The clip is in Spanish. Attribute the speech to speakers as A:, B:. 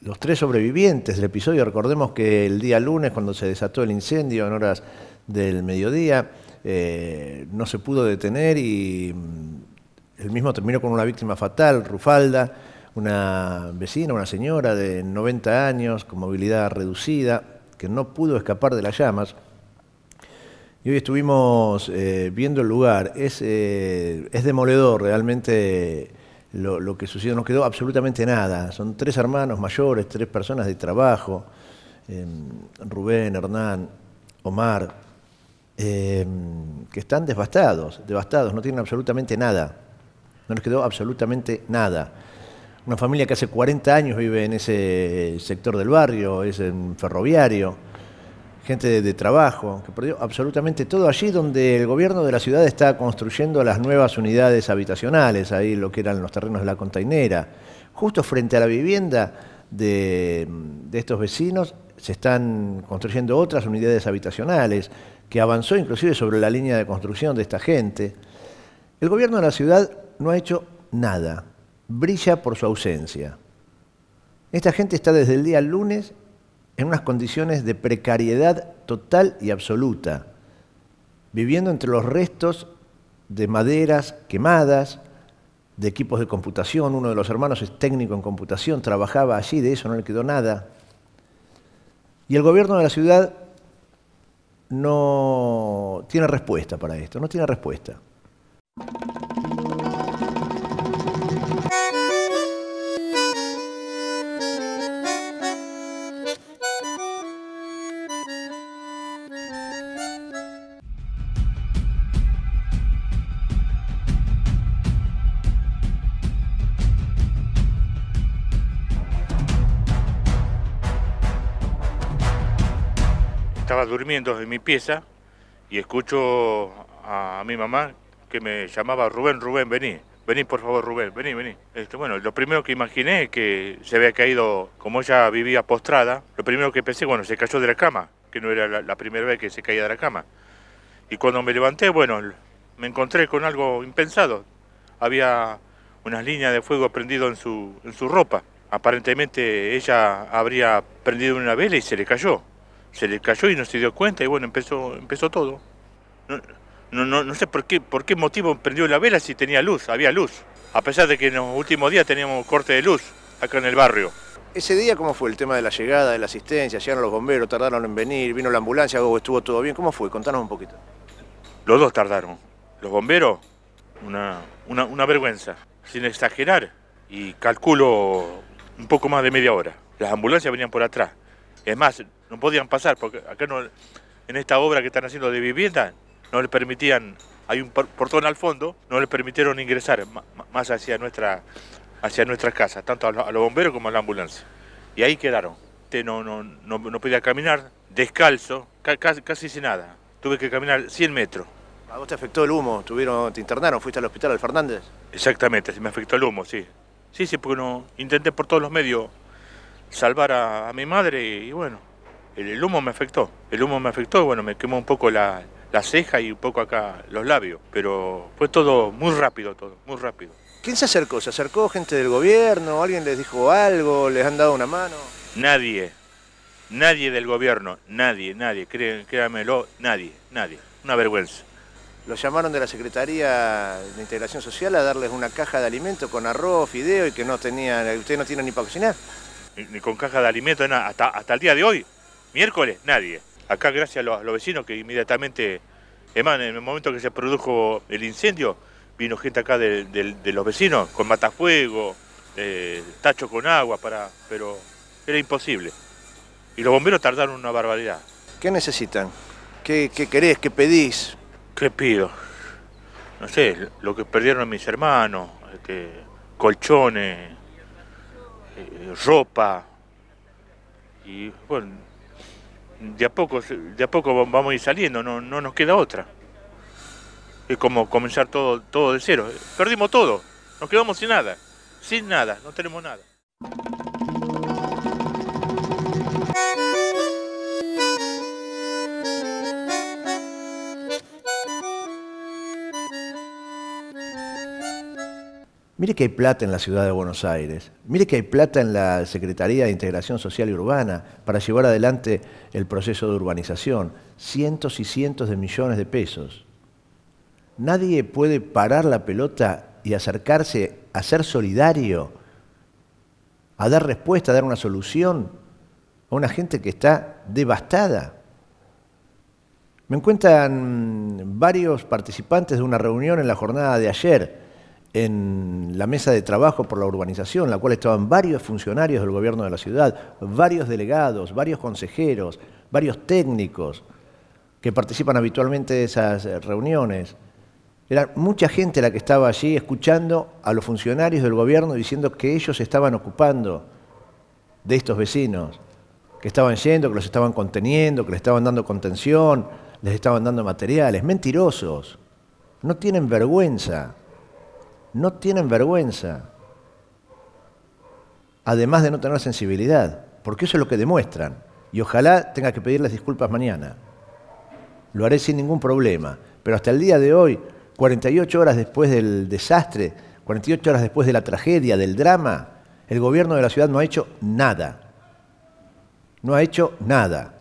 A: los tres sobrevivientes del episodio. Recordemos que el día lunes, cuando se desató el incendio en horas del mediodía, eh, no se pudo detener y mm, el mismo terminó con una víctima fatal, Rufalda, una vecina, una señora de 90 años, con movilidad reducida, que no pudo escapar de las llamas. Y hoy estuvimos eh, viendo el lugar. Es, eh, es demoledor realmente lo, que sucedió. No quedó absolutamente nada. Son tres hermanos mayores, tres personas de trabajo, em, Rubén, Hernán, Omar, em, que están devastados, devastados, no tienen absolutamente nada. No les quedó absolutamente nada. Una familia que hace 40 años vive en ese sector del barrio, es en ferroviario gente de, trabajo, que perdió absolutamente todo allí donde el gobierno de la ciudad está construyendo las nuevas unidades habitacionales, ahí lo que eran los terrenos de la containera, justo frente a la vivienda de, de estos vecinos se están construyendo otras unidades habitacionales, que avanzó inclusive sobre la línea de construcción de esta gente. El gobierno de la ciudad no ha hecho nada, brilla por su ausencia. Esta gente está desde el día lunes en unas condiciones de precariedad total y absoluta, viviendo entre los restos de maderas quemadas, de equipos de computación, uno de los hermanos es técnico en computación, trabajaba allí, de eso no le quedó nada. Y el gobierno de la ciudad no tiene respuesta para esto, no tiene respuesta.
B: estaba durmiendo en mi pieza y escucho a, mi mamá que me llamaba Rubén, Rubén, vení, vení por favor Rubén, vení, vení. Este, bueno, lo primero que imaginé es que se había caído, como ella vivía postrada, lo primero que pensé, bueno, se cayó de la cama, que no era la, primera vez que se caía de la cama. Y cuando me levanté, bueno, me encontré con algo impensado. Había unas líneas de fuego prendido en su, en su ropa. Aparentemente ella habría prendido una vela y se le cayó se le cayó y no se dio cuenta y bueno, empezó, empezó todo. No, no, no, sé por qué, por qué motivo prendió la vela si tenía luz, había luz, a pesar de que en los últimos días teníamos corte de luz acá en el barrio.
A: Ese día, ¿cómo fue el tema de la llegada, de la asistencia? ¿Llegaron los bomberos, tardaron en venir? ¿Vino la ambulancia estuvo todo bien? ¿Cómo fue? Contanos un poquito.
B: Los dos tardaron. Los bomberos, una, una, una vergüenza, sin exagerar. Y calculo un poco más de media hora. Las ambulancias venían por atrás. Es más, no podían pasar, porque acá no, en esta obra que están haciendo de vivienda no les permitían, hay un portón al fondo, no les permitieron ingresar más hacia, nuestra, hacia nuestras casas, tanto a los, bomberos como a la ambulancia. Y ahí quedaron. No, no, no, no podía caminar, descalzo, casi, casi sin nada. Tuve que caminar 100 metros. ¿A vos te afectó el humo? ¿Te internaron? ¿Fuiste al hospital al Fernández? Exactamente, me afectó el humo, sí. Sí, sí, porque no, intenté por todos los medios salvar a, mi madre y bueno, el, humo me afectó. El humo me afectó, bueno, me quemó un poco la, ceja y un poco acá los labios, pero fue todo muy rápido,
A: todo, muy rápido. ¿Quién se acercó? ¿Se acercó gente del gobierno? ¿Alguien les dijo algo? ¿Les han dado una mano?
B: Nadie, nadie del gobierno, nadie, nadie, créanmelo,
A: nadie, nadie. Una vergüenza. Los llamaron de la Secretaría de Integración Social a darles una caja de alimento con arroz, fideo y que no tenían, ustedes no tienen ni para cocinar.
B: Ni, con caja de alimento, hasta, hasta el día de hoy Miércoles, nadie. Acá, gracias a los, vecinos que inmediatamente, hermano, en el momento que se produjo el incendio, vino gente acá de, los vecinos con matafuego, eh, tacho con agua, para, pero era imposible. Y los bomberos tardaron una barbaridad.
A: ¿Qué necesitan? ¿Qué, querés? ¿Qué pedís? ¿Qué pido? No sé, lo que perdieron
B: mis hermanos, este, colchones, eh, ropa. Y bueno, de a poco, poco vamos a ir saliendo, no, no nos queda otra. Es como comenzar todo, todo de cero. Perdimos todo, nos quedamos sin nada, sin nada, no tenemos nada.
A: Mire que hay plata en la ciudad de Buenos Aires, mire que hay plata en la Secretaría de Integración Social y Urbana para llevar adelante el proceso de urbanización, cientos y cientos de millones de pesos. Nadie puede parar la pelota y acercarse a ser solidario, a dar respuesta, a dar una solución a una gente que está devastada. Me encuentran varios participantes de una reunión en la jornada de ayer en la mesa de trabajo por la urbanización, la cual estaban varios funcionarios del gobierno de la ciudad, varios delegados, varios consejeros, varios técnicos que participan habitualmente de esas eh, reuniones. Era mucha gente la que estaba allí escuchando a los funcionarios del gobierno diciendo que ellos estaban ocupando de estos vecinos, que estaban yendo, que los estaban conteniendo, que les estaban dando contención, les estaban dando materiales. Mentirosos. No tienen vergüenza no tienen vergüenza, además de no tener sensibilidad, porque eso es lo que demuestran. Y ojalá tenga que pedirles disculpas mañana. Lo haré sin ningún problema. Pero hasta el día de hoy, 48 horas después del desastre, 48 horas después de la tragedia, del drama, el gobierno de la ciudad no ha hecho nada. No ha hecho nada.